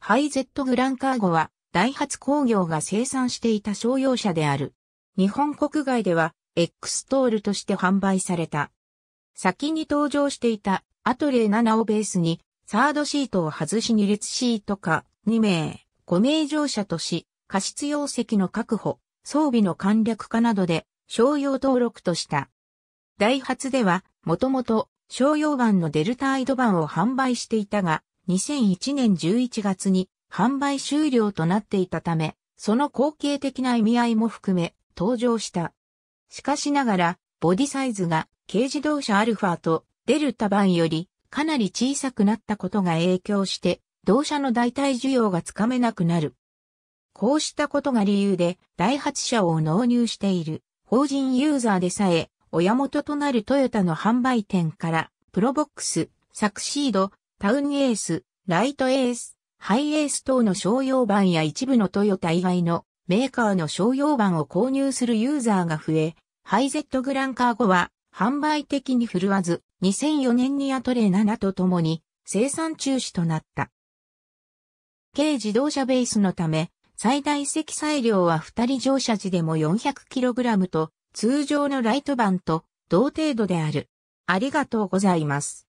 ハイゼットグランカーゴは、ダイハツ工業が生産していた商用車である。日本国外では、X トールとして販売された。先に登場していたアトレー7をベースに、サードシートを外し2列シートか2名、5名乗車とし、過失用席の確保、装備の簡略化などで商用登録とした。ダイハツでは、もともと商用版のデルタアイド版を販売していたが、2001年11月に販売終了となっていたため、その後継的な意味合いも含め登場した。しかしながら、ボディサイズが軽自動車アルファとデルタ版よりかなり小さくなったことが影響して、同社の代替需要がつかめなくなる。こうしたことが理由で、第8社を納入している法人ユーザーでさえ、親元となるトヨタの販売店から、プロボックス、サクシード、タウンエース、ライトエース、ハイエース等の商用版や一部のトヨタ以外のメーカーの商用版を購入するユーザーが増え、ハイゼットグランカー後は販売的に振るわず、2004年にアトレ7と共に生産中止となった。軽自動車ベースのため、最大積載量は2人乗車時でも 400kg と、通常のライト版と同程度である。ありがとうございます。